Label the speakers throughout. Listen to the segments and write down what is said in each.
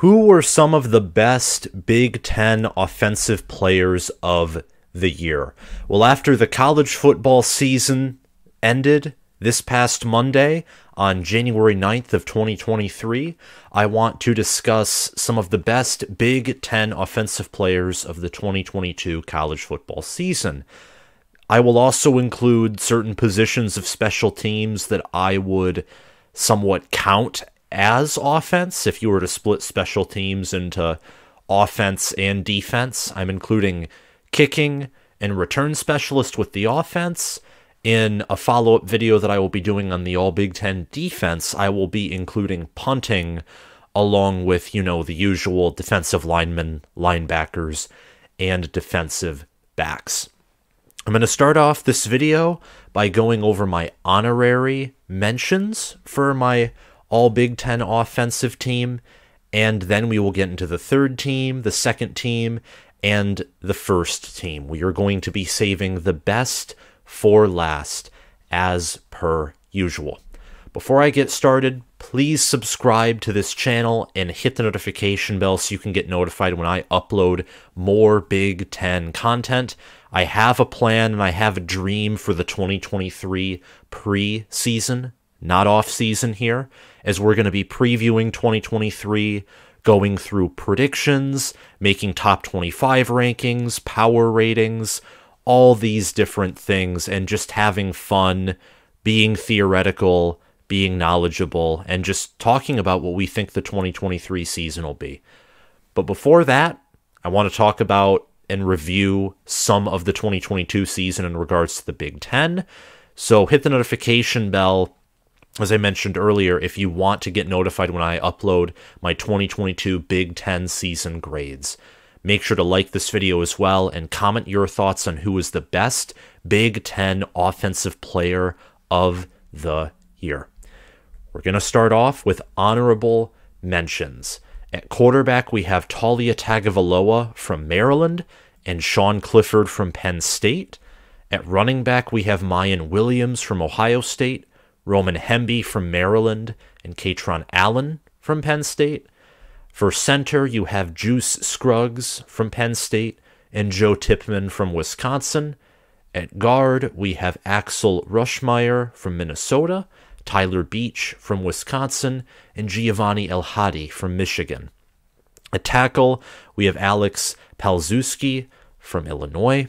Speaker 1: who were some of the best Big Ten offensive players of the year? Well, after the college football season ended this past Monday, on January 9th of 2023, I want to discuss some of the best Big 10 offensive players of the 2022 college football season. I will also include certain positions of special teams that I would somewhat count as offense if you were to split special teams into offense and defense. I'm including kicking and return specialist with the offense. In a follow up video that I will be doing on the All Big Ten defense, I will be including punting along with, you know, the usual defensive linemen, linebackers, and defensive backs. I'm going to start off this video by going over my honorary mentions for my all Big Ten offensive team. And then we will get into the third team, the second team, and the first team. We are going to be saving the best for last as per usual. Before I get started, please subscribe to this channel and hit the notification bell so you can get notified when I upload more Big Ten content. I have a plan and I have a dream for the 2023 preseason not off season here, as we're going to be previewing 2023, going through predictions, making top 25 rankings, power ratings, all these different things, and just having fun, being theoretical, being knowledgeable, and just talking about what we think the 2023 season will be. But before that, I want to talk about and review some of the 2022 season in regards to the Big Ten. So hit the notification bell as I mentioned earlier, if you want to get notified when I upload my 2022 Big Ten season grades. Make sure to like this video as well and comment your thoughts on who is the best Big Ten offensive player of the year. We're going to start off with honorable mentions. At quarterback, we have Talia Tagovailoa from Maryland and Sean Clifford from Penn State. At running back, we have Mayan Williams from Ohio State Roman Hemby from Maryland and Katron Allen from Penn State. For center, you have Juice Scruggs from Penn State and Joe Tipman from Wisconsin. At guard, we have Axel Rushmeyer from Minnesota, Tyler Beach from Wisconsin, and Giovanni Elhadi from Michigan. At tackle, we have Alex Palzuski from Illinois,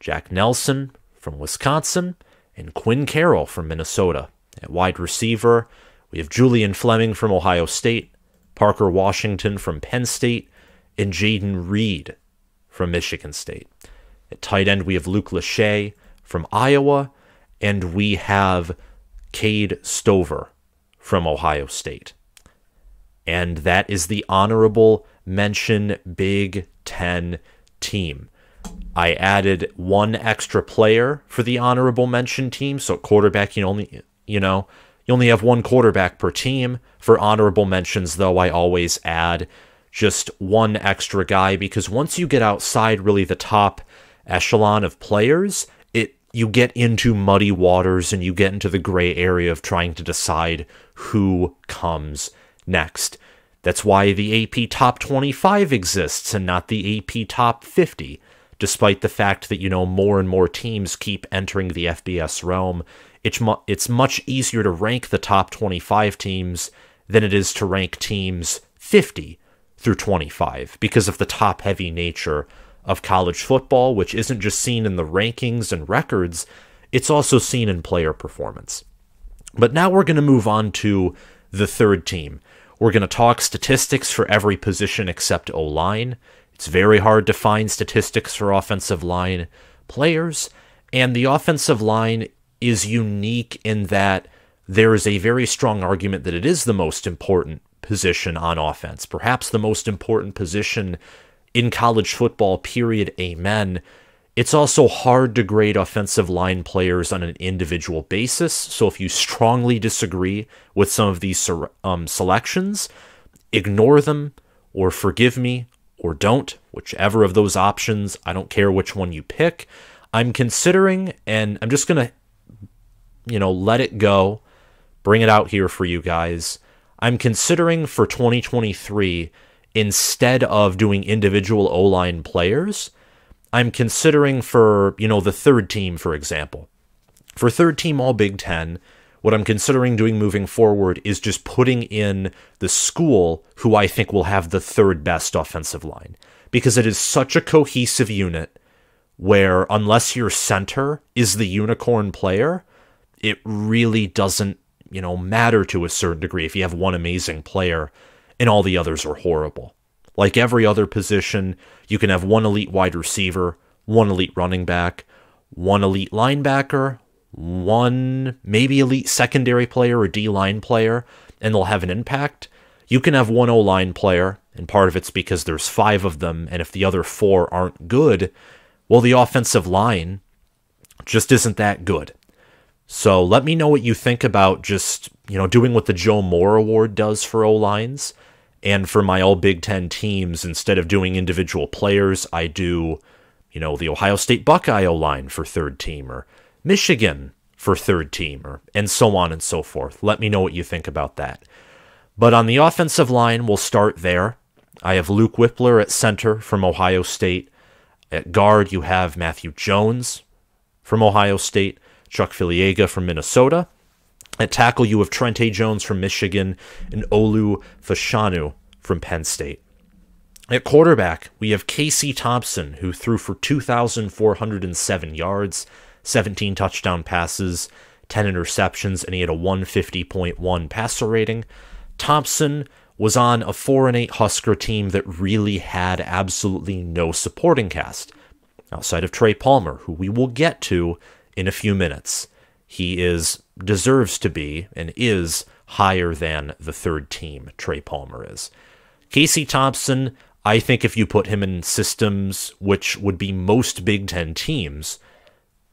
Speaker 1: Jack Nelson from Wisconsin, and Quinn Carroll from Minnesota. At wide receiver, we have Julian Fleming from Ohio State, Parker Washington from Penn State, and Jaden Reed from Michigan State. At tight end, we have Luke Lachey from Iowa, and we have Cade Stover from Ohio State. And that is the honorable mention Big Ten team. I added one extra player for the honorable mention team. So quarterback, you only you know you only have one quarterback per team. For honorable mentions, though, I always add just one extra guy because once you get outside really the top echelon of players, it you get into muddy waters and you get into the gray area of trying to decide who comes next. That's why the AP Top 25 exists and not the AP Top 50 despite the fact that, you know, more and more teams keep entering the FBS realm. It's, mu- it's much easier to rank the top 25 teams than it is to rank teams 50 through 25 because of the top heavy nature of college football, which isn't just seen in the rankings and records, it's also seen in player performance. But now we're going to move on to the third team. We're going to talk statistics for every position except O line. It's very hard to find statistics for offensive line players, and the offensive line is unique in that there is a very strong argument that it is the most important position on offense, perhaps the most important position in college football, period. Amen. It's also hard to grade offensive line players on an individual basis. So if you strongly disagree with some of these um, selections, ignore them or forgive me or don't, whichever of those options. I don't care which one you pick. I'm considering, and I'm just going to, you know, let it go, bring it out here for you guys. I'm considering for 2023, instead of doing individual O line players, I'm considering for, you know, the third team, for example. For third team All Big Ten, what I'm considering doing moving forward is just putting in the school who I think will have the third best offensive line because it is such a cohesive unit where, unless your center is the unicorn player, it really doesn't, you know, matter to a certain degree if you have one amazing player and all the others are horrible. Like every other position, you can have one elite wide receiver, one elite running back, one elite linebacker, one, maybe elite secondary player or D line player, and they'll have an impact. You can have one O line player, and part of it's because there's five of them, and if the other four aren't good, well, the offensive line just isn't that good. So let me know what you think about just, you know, doing what the Joe Moore Award does for O lines. And for my all Big Ten teams, instead of doing individual players, I do, you know, the Ohio State Buckeye O line for third team or Michigan for third or and so on and so forth. Let me know what you think about that. But on the offensive line, we'll start there. I have Luke Whippler at center from Ohio State. At guard, you have Matthew Jones from Ohio State, Chuck Filiega from Minnesota. At tackle, you have Trente Jones from Michigan and Olu Fashanu from Penn State. At quarterback, we have Casey Thompson, who threw for 2,407 yards 17 touchdown passes, 10 interceptions, and he had a 150.1 passer rating. Thompson was on a 4 and 8 Husker team that really had absolutely no supporting cast outside of Trey Palmer, who we will get to in a few minutes. He is deserves to be and is higher than the third team Trey Palmer is. Casey Thompson, I think if you put him in systems which would be most Big 10 teams,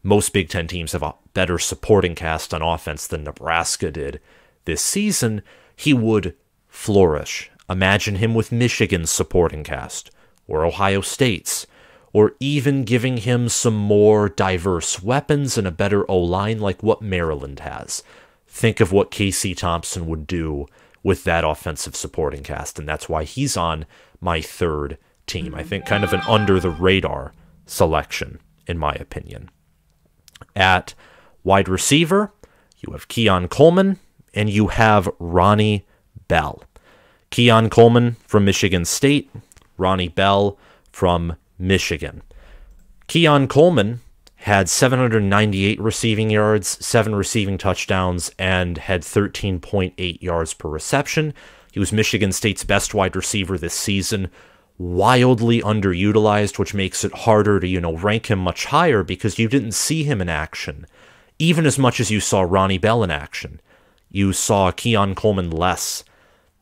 Speaker 1: most Big Ten teams have a better supporting cast on offense than Nebraska did this season. He would flourish. Imagine him with Michigan's supporting cast, or Ohio State's, or even giving him some more diverse weapons and a better O line like what Maryland has. Think of what Casey Thompson would do with that offensive supporting cast, and that's why he's on my third team. I think kind of an under the radar selection, in my opinion. At wide receiver, you have Keon Coleman and you have Ronnie Bell. Keon Coleman from Michigan State, Ronnie Bell from Michigan. Keon Coleman had 798 receiving yards, seven receiving touchdowns, and had 13.8 yards per reception. He was Michigan State's best wide receiver this season wildly underutilized, which makes it harder to, you know, rank him much higher because you didn't see him in action, even as much as you saw Ronnie Bell in action. You saw Keon Coleman less.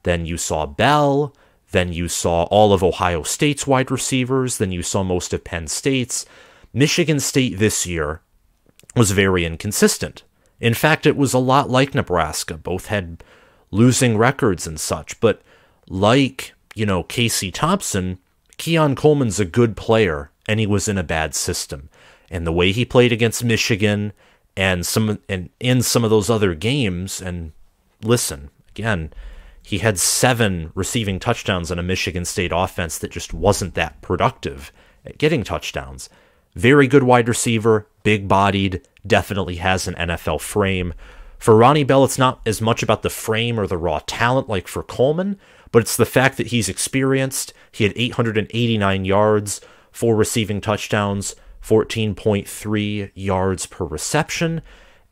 Speaker 1: than you saw Bell. Then you saw all of Ohio State's wide receivers. Then you saw most of Penn State's. Michigan State this year was very inconsistent. In fact, it was a lot like Nebraska. Both had losing records and such. But like you know, Casey Thompson, Keon Coleman's a good player and he was in a bad system. And the way he played against Michigan and some and in some of those other games and listen, again, he had seven receiving touchdowns on a Michigan State offense that just wasn't that productive at getting touchdowns. Very good wide receiver, big bodied, definitely has an NFL frame. For Ronnie Bell, it's not as much about the frame or the raw talent like for Coleman, but it's the fact that he's experienced. He had 889 yards, four receiving touchdowns, 14.3 yards per reception,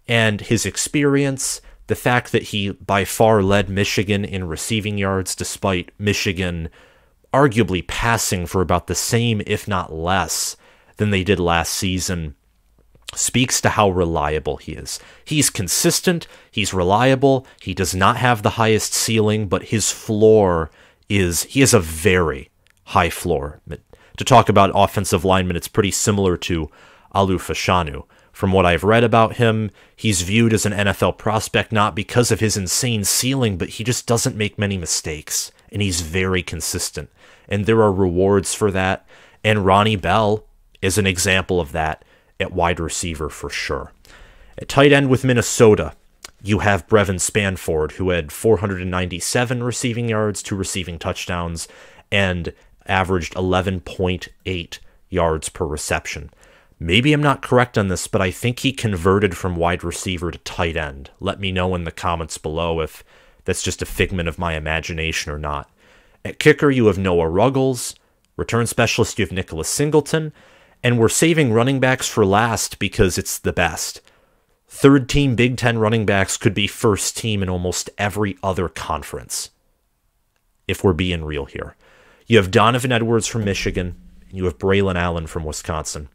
Speaker 1: and his experience, the fact that he by far led Michigan in receiving yards despite Michigan arguably passing for about the same, if not less, than they did last season speaks to how reliable he is. He's consistent, he's reliable, he does not have the highest ceiling, but his floor is he has a very high floor. To talk about offensive linemen, it's pretty similar to Alu Fashanu. From what I've read about him, he's viewed as an NFL prospect not because of his insane ceiling, but he just doesn't make many mistakes, and he's very consistent. And there are rewards for that. And Ronnie Bell is an example of that at wide receiver for sure. At tight end with Minnesota, you have Brevin Spanford, who had 497 receiving yards, two receiving touchdowns, and averaged 11.8 yards per reception. Maybe I'm not correct on this, but I think he converted from wide receiver to tight end. Let me know in the comments below if that's just a figment of my imagination or not. At kicker, you have Noah Ruggles. Return specialist, you have Nicholas Singleton. And we're saving running backs for last because it's the best. Third team Big Ten running backs could be first team in almost every other conference, if we're being real here. You have Donovan Edwards from Michigan, and you have Braylon Allen from Wisconsin.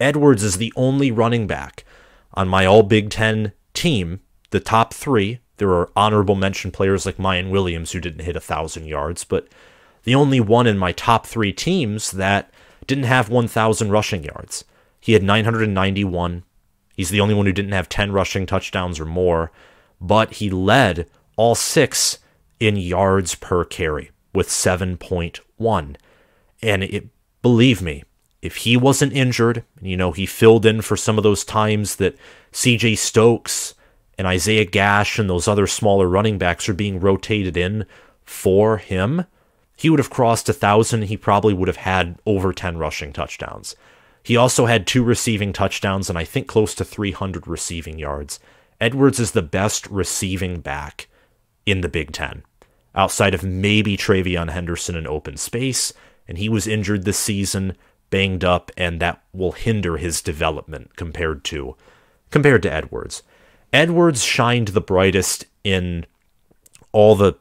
Speaker 1: Edwards is the only running back on my all Big Ten team, the top three. There are honorable mention players like Mayan Williams who didn't hit a thousand yards, but the only one in my top three teams that didn't have 1,000 rushing yards. He had 991. He's the only one who didn't have 10 rushing touchdowns or more, but he led all six in yards per carry with 7.1. And it, believe me, if he wasn't injured, you know, he filled in for some of those times that CJ Stokes and Isaiah Gash and those other smaller running backs are being rotated in for him he would have crossed a thousand. He probably would have had over 10 rushing touchdowns. He also had two receiving touchdowns and I think close to 300 receiving yards. Edwards is the best receiving back in the Big Ten, outside of maybe Travion Henderson in open space. And he was injured this season, banged up, and that will hinder his development compared to compared to Edwards. Edwards shined the brightest in all the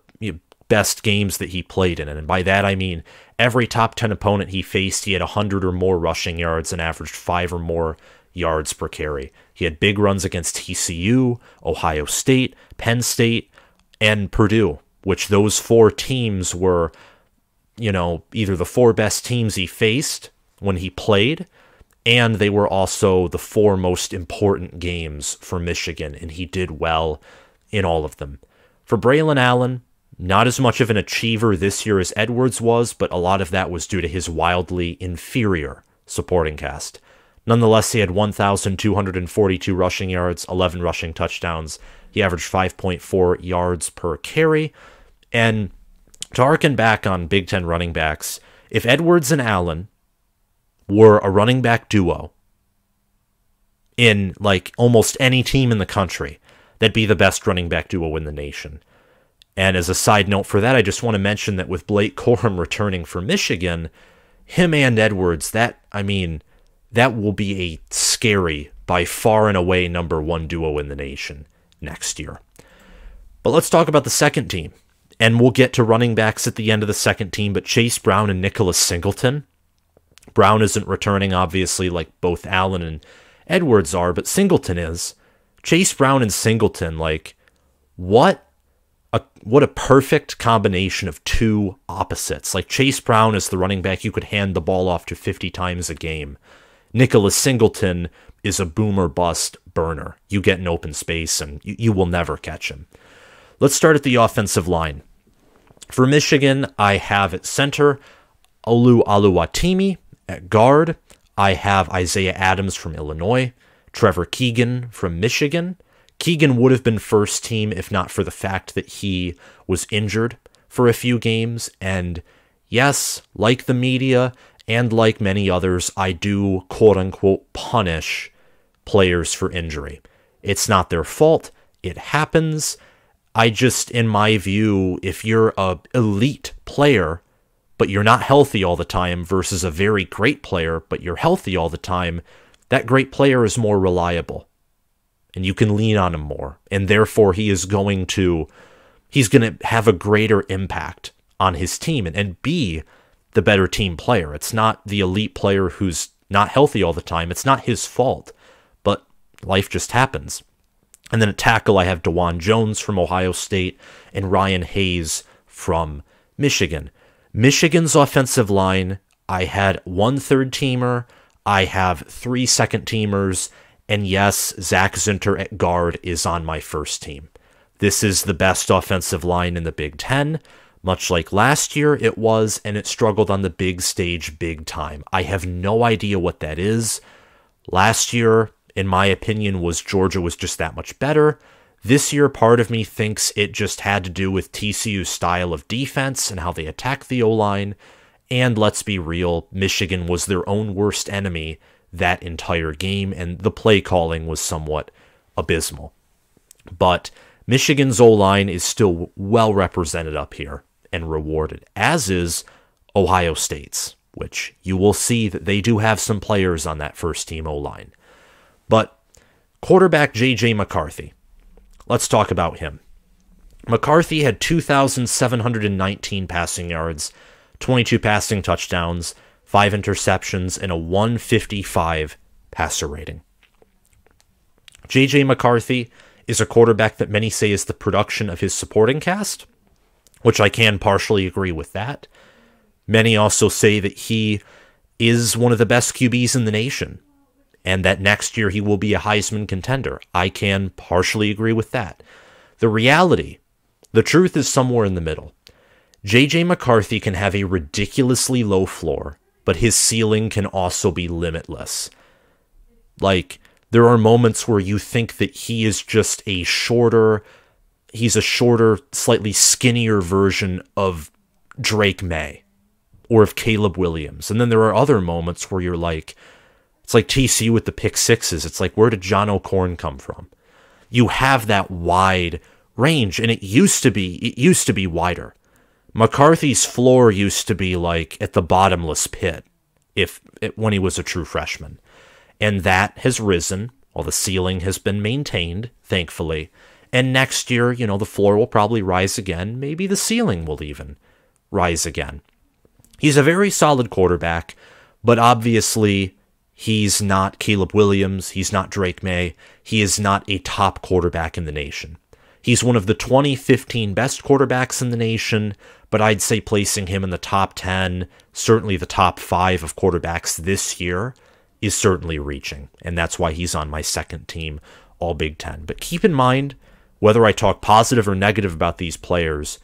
Speaker 1: best games that he played in. And by that, I mean every top 10 opponent he faced, he had 100 or more rushing yards and averaged five or more yards per carry. He had big runs against TCU, Ohio State, Penn State, and Purdue, which those four teams were, you know, either the four best teams he faced when he played, and they were also the four most important games for Michigan, and he did well in all of them. For Braylon Allen, not as much of an achiever this year as Edwards was, but a lot of that was due to his wildly inferior supporting cast. Nonetheless, he had 1,242 rushing yards, 11 rushing touchdowns. He averaged 5.4 yards per carry. And to harken back on Big Ten running backs, if Edwards and Allen were a running back duo in like almost any team in the country, that'd be the best running back duo in the nation. And as a side note for that, I just want to mention that with Blake Corum returning for Michigan, him and Edwards, that, I mean, that will be a scary, by far and away number one duo in the nation next year. But let's talk about the second team. And we'll get to running backs at the end of the second team, but Chase Brown and Nicholas Singleton. Brown isn't returning, obviously, like both Allen and Edwards are, but Singleton is. Chase Brown and Singleton, like, what a, what a perfect combination of two opposites. Like Chase Brown is the running back you could hand the ball off to 50 times a game. Nicholas Singleton is a boomer bust burner. You get an open space and you, you will never catch him. Let's start at the offensive line. For Michigan, I have at center Olu Aluwatimi. At guard, I have Isaiah Adams from Illinois, Trevor Keegan from Michigan, Keegan would have been first team if not for the fact that he was injured for a few games. And yes, like the media and like many others, I do quote unquote punish players for injury. It's not their fault, it happens. I just, in my view, if you're a elite player, but you're not healthy all the time versus a very great player, but you're healthy all the time, that great player is more reliable and you can lean on him more. And therefore, he is going to he's going to have a greater impact on his team and, and be the better team player. It's not the elite player who's not healthy all the time. It's not his fault, but life just happens. And then at tackle, I have Dewan Jones from Ohio State and Ryan Hayes from Michigan. Michigan's offensive line, I had one third teamer, I have three second teamers, and yes, Zach Zinter at guard is on my first team. This is the best offensive line in the Big Ten. Much like last year, it was, and it struggled on the big stage big time. I have no idea what that is. Last year, in my opinion, was Georgia was just that much better. This year, part of me thinks it just had to do with TCU's style of defense and how they attack the O line. And let's be real, Michigan was their own worst enemy that entire game, and the play calling was somewhat abysmal. But Michigan's O line is still well represented up here and rewarded, as is Ohio State's, which you will see that they do have some players on that first team O line. But quarterback J.J. McCarthy, let's talk about him. McCarthy had 2,719 passing yards, 22 passing touchdowns, five interceptions, and a 155 passer rating. J.J. McCarthy is a quarterback that many say is the production of his supporting cast, which I can partially agree with that. Many also say that he is one of the best QBs in the nation and that next year he will be a Heisman contender. I can partially agree with that. The reality, the truth is somewhere in the middle. JJ McCarthy can have a ridiculously low floor but his ceiling can also be limitless. Like, there are moments where you think that he is just a shorter, he's a shorter, slightly skinnier version of Drake May or of Caleb Williams. And then there are other moments where you're like, it's like TC with the pick sixes. It's like, where did John O'Corn come from? You have that wide range, and it used to be, it used to be wider. McCarthy's floor used to be like at the bottomless pit if when he was a true freshman. And that has risen, while the ceiling has been maintained, thankfully. And next year, you know, the floor will probably rise again. Maybe the ceiling will even rise again. He's a very solid quarterback, but obviously he's not Caleb Williams, he's not Drake May, he is not a top quarterback in the nation. He's one of the 2015 best quarterbacks in the nation, but I'd say placing him in the top 10, certainly the top five of quarterbacks this year, is certainly reaching. And that's why he's on my second team, all Big Ten. But keep in mind, whether I talk positive or negative about these players,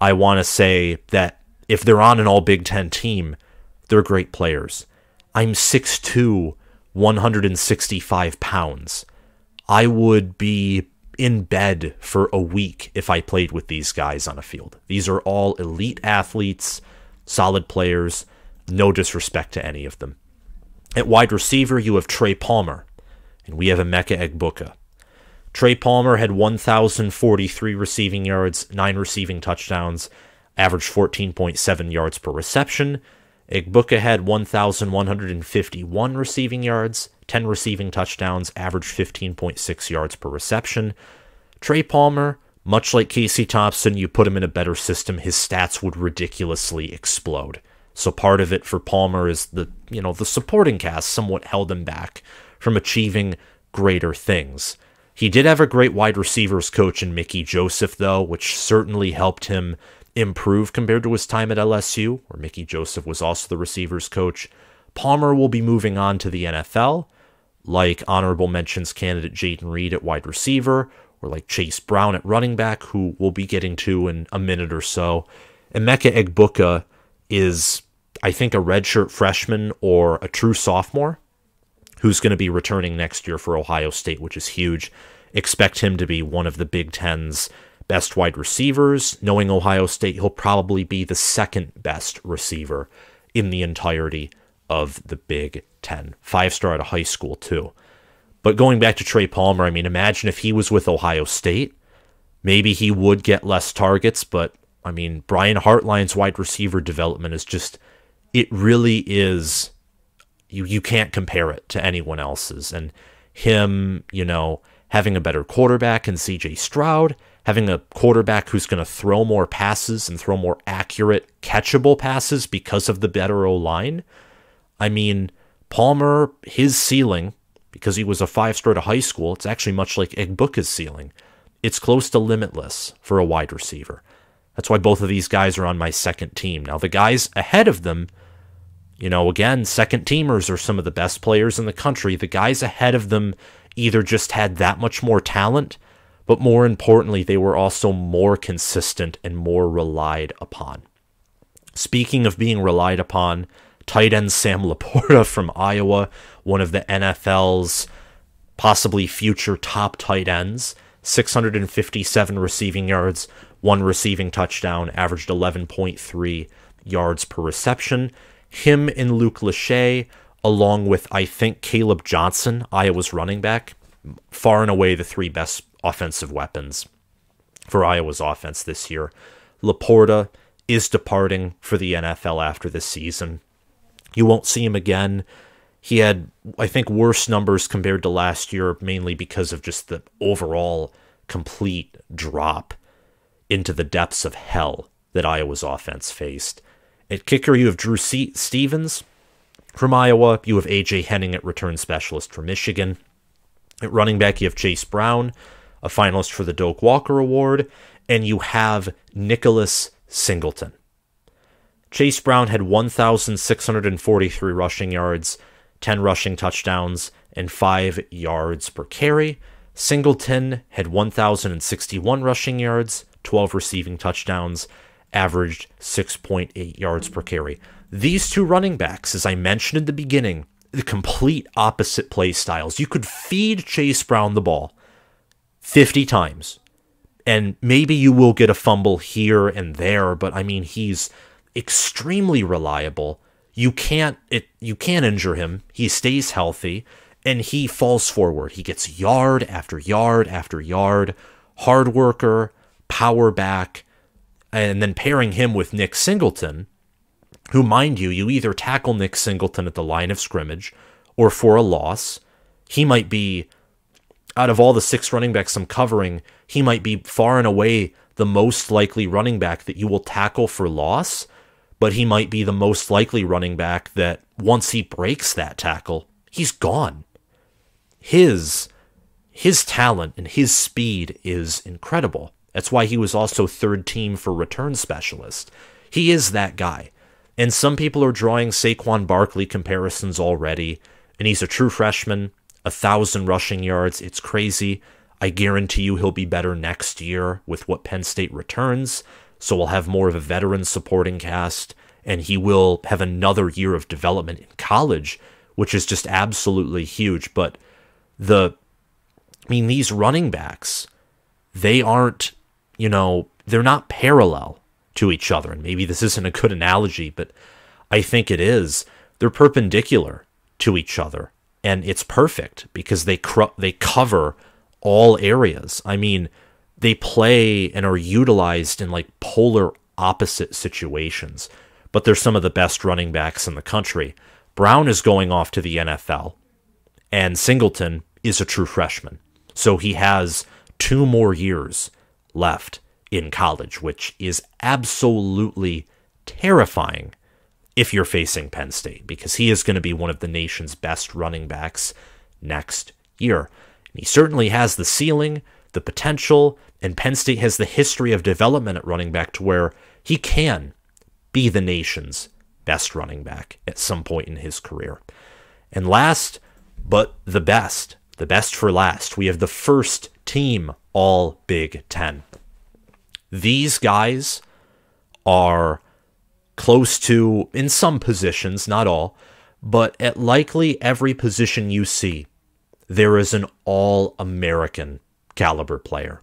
Speaker 1: I want to say that if they're on an all Big Ten team, they're great players. I'm 6'2, 165 pounds. I would be in bed for a week if I played with these guys on a field. These are all elite athletes, solid players, no disrespect to any of them. At wide receiver, you have Trey Palmer, and we have Emeka Egbuka. Trey Palmer had 1,043 receiving yards, 9 receiving touchdowns, averaged 14.7 yards per reception. Igbuka had 1,151 receiving yards, 10 receiving touchdowns, averaged 15.6 yards per reception. Trey Palmer, much like Casey Thompson, you put him in a better system, his stats would ridiculously explode. So part of it for Palmer is the, you know, the supporting cast somewhat held him back from achieving greater things. He did have a great wide receivers coach in Mickey Joseph, though, which certainly helped him improve compared to his time at LSU, where Mickey Joseph was also the receivers coach. Palmer will be moving on to the NFL, like honorable mentions candidate Jaden Reed at wide receiver, or like Chase Brown at running back, who we'll be getting to in a minute or so. Emeka Egbuka is, I think, a redshirt freshman or a true sophomore who's going to be returning next year for Ohio State, which is huge. Expect him to be one of the Big Ten's best wide receivers. Knowing Ohio State, he'll probably be the second best receiver in the entirety of the Big Ten. Five star out of high school, too. But going back to Trey Palmer, I mean, imagine if he was with Ohio State. Maybe he would get less targets, but I mean, Brian Hartline's wide receiver development is just, it really is, you, you can't compare it to anyone else's. And him, you know, having a better quarterback and CJ Stroud, having a quarterback who's going to throw more passes and throw more accurate, catchable passes because of the better O line. I mean, Palmer, his ceiling, because he was a five star to high school, it's actually much like Igbuka's ceiling. It's close to limitless for a wide receiver. That's why both of these guys are on my second team. Now, the guys ahead of them, you know, again, second teamers are some of the best players in the country. The guys ahead of them either just had that much more talent, but more importantly, they were also more consistent and more relied upon. Speaking of being relied upon, Tight end Sam Laporta from Iowa, one of the NFL's possibly future top tight ends, 657 receiving yards, one receiving touchdown, averaged 11.3 yards per reception. Him and Luke Lachey, along with, I think, Caleb Johnson, Iowa's running back, far and away the three best offensive weapons for Iowa's offense this year. Laporta is departing for the NFL after this season. You won't see him again. He had, I think, worse numbers compared to last year, mainly because of just the overall complete drop into the depths of hell that Iowa's offense faced. At kicker, you have Drew C- Stevens from Iowa. You have A.J. Henning at return specialist from Michigan. At running back, you have Chase Brown, a finalist for the Doak Walker Award, and you have Nicholas Singleton, Chase Brown had 1,643 rushing yards, 10 rushing touchdowns, and 5 yards per carry. Singleton had 1,061 rushing yards, 12 receiving touchdowns, averaged 6.8 yards per carry. These two running backs, as I mentioned in the beginning, the complete opposite play styles. You could feed Chase Brown the ball 50 times, and maybe you will get a fumble here and there, but I mean, he's extremely reliable. You can't it you can't injure him. He stays healthy and he falls forward. He gets yard after yard after yard. Hard worker, power back, and then pairing him with Nick Singleton, who mind you, you either tackle Nick Singleton at the line of scrimmage or for a loss. He might be out of all the six running backs I'm covering, he might be far and away the most likely running back that you will tackle for loss but he might be the most likely running back that once he breaks that tackle, he's gone. His his talent and his speed is incredible. That's why he was also third team for return specialist. He is that guy. And some people are drawing Saquon Barkley comparisons already, and he's a true freshman, a thousand rushing yards, it's crazy. I guarantee you he'll be better next year with what Penn State returns so we'll have more of a veteran supporting cast, and he will have another year of development in college, which is just absolutely huge. But the, I mean, these running backs, they aren't, you know, they're not parallel to each other. And maybe this isn't a good analogy, but I think it is. They're perpendicular to each other, and it's perfect because they they cover all areas. I mean, they play and are utilized in like polar opposite situations, but they're some of the best running backs in the country. Brown is going off to the NFL, and Singleton is a true freshman. So he has two more years left in college, which is absolutely terrifying if you're facing Penn State, because he is going to be one of the nation's best running backs next year. And he certainly has the ceiling the potential, and Penn State has the history of development at running back to where he can be the nation's best running back at some point in his career. And last, but the best, the best for last, we have the first team all Big Ten. These guys are close to, in some positions, not all, but at likely every position you see, there is an all American caliber player.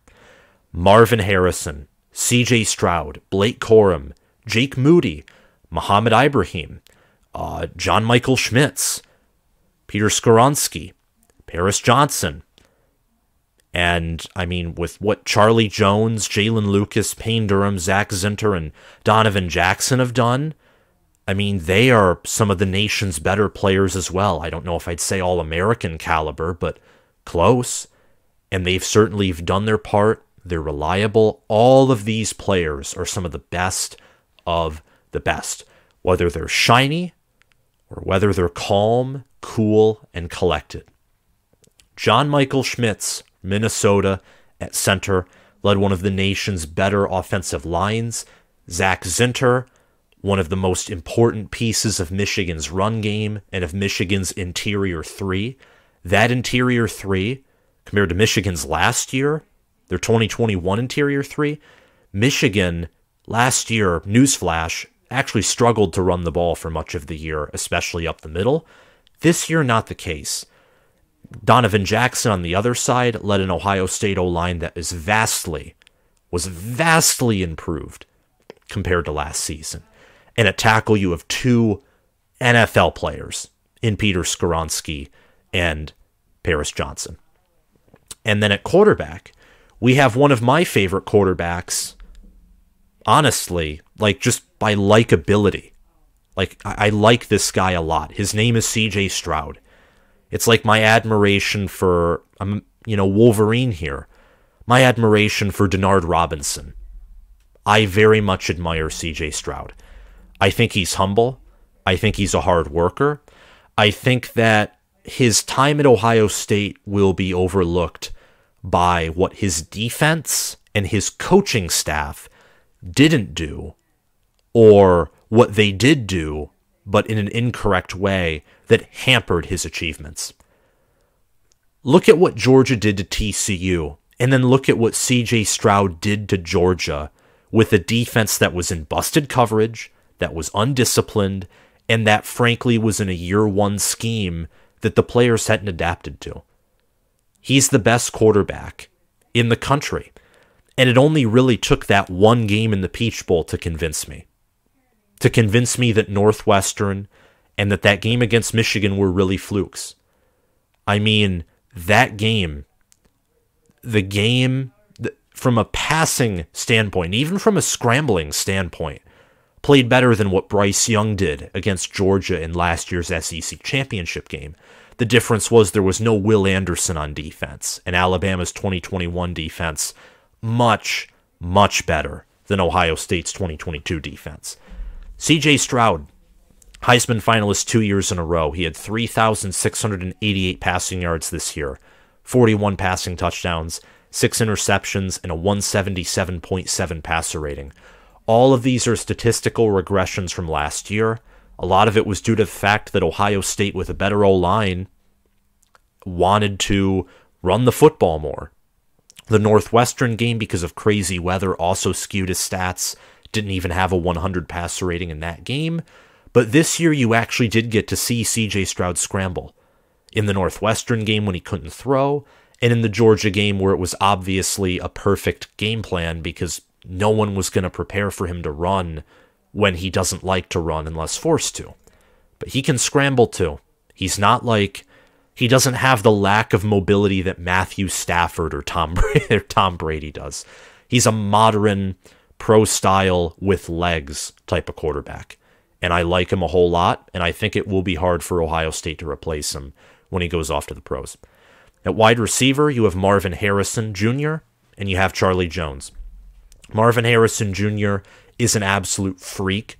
Speaker 1: Marvin Harrison, CJ Stroud, Blake Corum, Jake Moody, Muhammad Ibrahim, uh, John Michael Schmitz, Peter Skoronsky, Paris Johnson. And I mean, with what Charlie Jones, Jalen Lucas, Payne Durham, Zach Zinter, and Donovan Jackson have done, I mean, they are some of the nation's better players as well. I don't know if I'd say all American caliber, but close and they've certainly done their part. They're reliable. All of these players are some of the best of the best, whether they're shiny or whether they're calm, cool, and collected. John Michael Schmitz, Minnesota, at center, led one of the nation's better offensive lines. Zach Zinter, one of the most important pieces of Michigan's run game and of Michigan's interior three. That interior three compared to Michigan's last year, their 2021 Interior 3. Michigan last year, newsflash, actually struggled to run the ball for much of the year, especially up the middle. This year, not the case. Donovan Jackson on the other side led an Ohio State O line that is vastly, was vastly improved compared to last season. And at tackle, you have two NFL players in Peter Skoronsky and Paris Johnson. And then at quarterback, we have one of my favorite quarterbacks, honestly, like just by likability. Like, I, I like this guy a lot. His name is CJ Stroud. It's like my admiration for, I'm um, you know, Wolverine here, my admiration for Denard Robinson. I very much admire CJ Stroud. I think he's humble. I think he's a hard worker. I think that his time at Ohio State will be overlooked by what his defense and his coaching staff didn't do, or what they did do, but in an incorrect way that hampered his achievements. Look at what Georgia did to TCU, and then look at what CJ Stroud did to Georgia with a defense that was in busted coverage, that was undisciplined, and that frankly was in a year one scheme that the players hadn't adapted to. He's the best quarterback in the country. And it only really took that one game in the Peach Bowl to convince me. To convince me that Northwestern and that that game against Michigan were really flukes. I mean, that game, the game from a passing standpoint, even from a scrambling standpoint, played better than what Bryce Young did against Georgia in last year's SEC championship game. The difference was there was no Will Anderson on defense, and Alabama's 2021 defense much, much better than Ohio State's 2022 defense. CJ Stroud, Heisman finalist two years in a row. He had 3,688 passing yards this year, 41 passing touchdowns, six interceptions, and a 177.7 passer rating. All of these are statistical regressions from last year. A lot of it was due to the fact that Ohio State, with a better O line, wanted to run the football more. The Northwestern game, because of crazy weather, also skewed his stats. Didn't even have a 100 passer rating in that game. But this year, you actually did get to see CJ Stroud scramble. In the Northwestern game, when he couldn't throw, and in the Georgia game, where it was obviously a perfect game plan because no one was going to prepare for him to run when he doesn't like to run unless forced to. But he can scramble too. He's not like he doesn't have the lack of mobility that Matthew Stafford or Tom Brady, or Tom Brady does. He's a modern pro style with legs type of quarterback. And I like him a whole lot, and I think it will be hard for Ohio State to replace him when he goes off to the pros. At wide receiver, you have Marvin Harrison Jr. and you have Charlie Jones. Marvin Harrison Jr. is an absolute freak.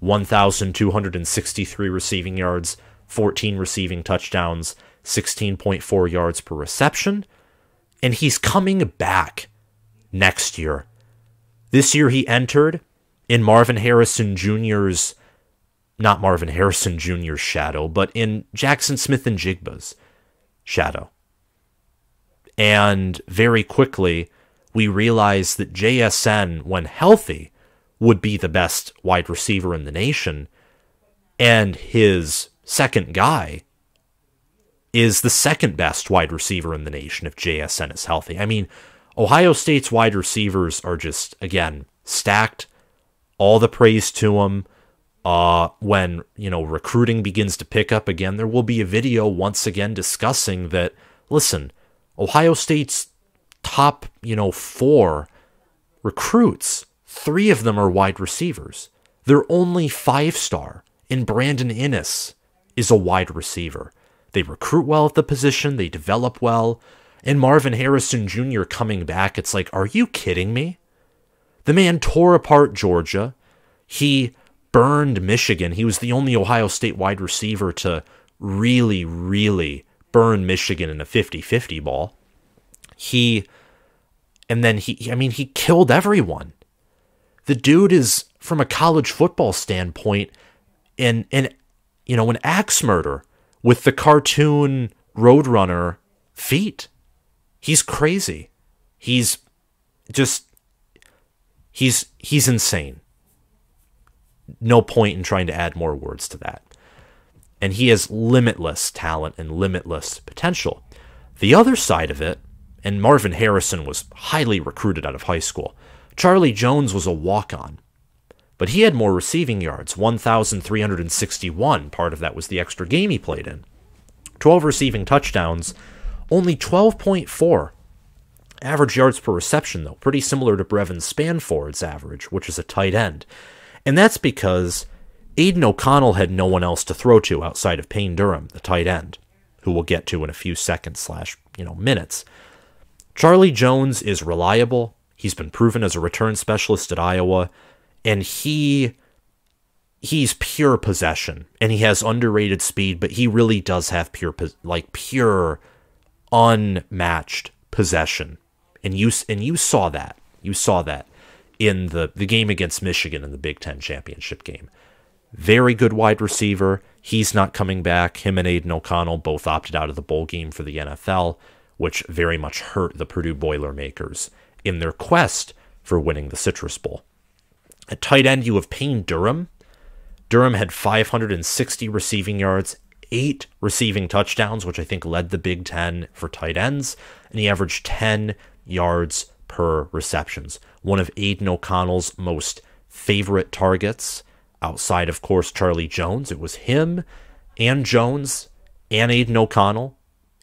Speaker 1: 1,263 receiving yards, 14 receiving touchdowns, 16.4 yards per reception. And he's coming back next year. This year he entered in Marvin Harrison Jr.'s, not Marvin Harrison Jr.'s shadow, but in Jackson Smith and Jigba's shadow. And very quickly, we realize that JSN, when healthy, would be the best wide receiver in the nation. And his second guy is the second best wide receiver in the nation if JSN is healthy. I mean, Ohio State's wide receivers are just, again, stacked. All the praise to them. Uh, when, you know, recruiting begins to pick up again, there will be a video once again discussing that, listen, Ohio State's top, you know, four recruits, three of them are wide receivers. They're only five star, and Brandon Innes is a wide receiver. They recruit well at the position, they develop well. And Marvin Harrison Jr. coming back, it's like, are you kidding me? The man tore apart Georgia. He burned Michigan. He was the only Ohio State wide receiver to really, really burn Michigan in a 50 50 ball. He and then he, I mean, he killed everyone. The dude is, from a college football standpoint, in an, you know, an axe murder with the cartoon Roadrunner feet. He's crazy. He's just, he's, he's insane. No point in trying to add more words to that and he has limitless talent and limitless potential. The other side of it and Marvin Harrison was highly recruited out of high school. Charlie Jones was a walk on, but he had more receiving yards 1,361. Part of that was the extra game he played in. 12 receiving touchdowns, only 12.4. Average yards per reception, though, pretty similar to Brevin Spanford's average, which is a tight end. And that's because Aiden O'Connell had no one else to throw to outside of Payne Durham, the tight end, who we'll get to in a few seconds slash, you know, minutes. Charlie Jones is reliable. He's been proven as a return specialist at Iowa, and he he's pure possession and he has underrated speed, but he really does have pure like pure unmatched possession. And you and you saw that. You saw that in the the game against Michigan in the Big 10 championship game. Very good wide receiver. He's not coming back. Him and Aiden O'Connell both opted out of the bowl game for the NFL which very much hurt the Purdue Boilermakers in their quest for winning the Citrus Bowl. At tight end, you have Payne Durham. Durham had 560 receiving yards, eight receiving touchdowns, which I think led the Big Ten for tight ends, and he averaged 10 yards per receptions. One of Aiden O'Connell's most favorite targets, outside, of course, Charlie Jones. It was him and Jones and Aiden O'Connell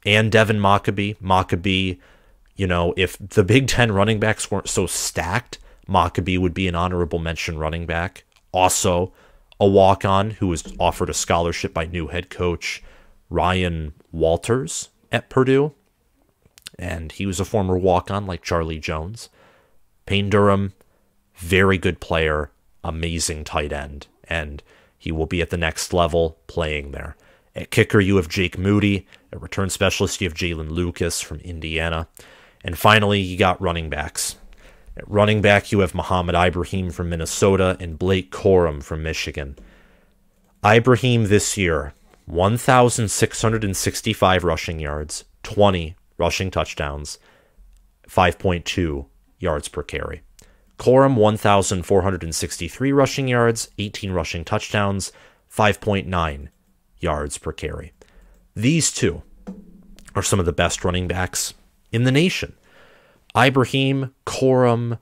Speaker 1: and Devin Maccabee. Maccabee, you know, if the Big Ten running backs weren't so stacked, Maccabee would be an honorable mention running back. Also, a walk on who was offered a scholarship by new head coach Ryan Walters at Purdue. And he was a former walk on like Charlie Jones. Payne Durham, very good player, amazing tight end. And he will be at the next level playing there. At kicker, you have Jake Moody. At return specialist, you have Jalen Lucas from Indiana. And finally, you got running backs. At running back, you have Muhammad Ibrahim from Minnesota and Blake Corum from Michigan. Ibrahim this year, 1,665 rushing yards, 20 rushing touchdowns, 5.2 yards per carry. Corum, 1,463 rushing yards, 18 rushing touchdowns, 5.9 yards per carry. These two are some of the best running backs in the nation. Ibrahim, Corum,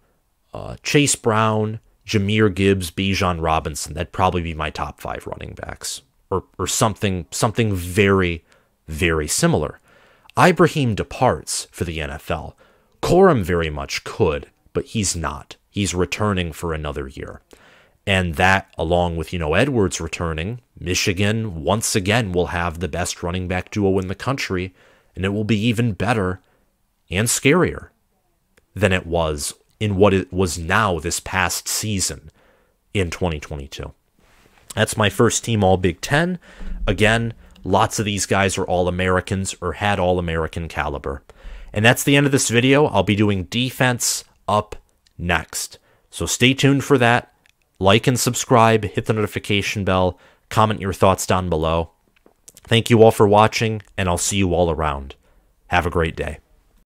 Speaker 1: uh, Chase Brown, Jameer Gibbs, Bijan Robinson. That'd probably be my top five running backs, or or something something very, very similar. Ibrahim departs for the NFL. Corum very much could, but he's not. He's returning for another year. And that, along with, you know, Edwards returning, Michigan once again will have the best running back duo in the country, and it will be even better and scarier than it was in what it was now this past season in 2022. That's my first team All Big Ten. Again, lots of these guys are All Americans or had All American caliber. And that's the end of this video. I'll be doing defense up next. So stay tuned for that. Like and subscribe, hit the notification bell, comment your thoughts down below. Thank you all for watching, and I'll see you all around. Have a great day.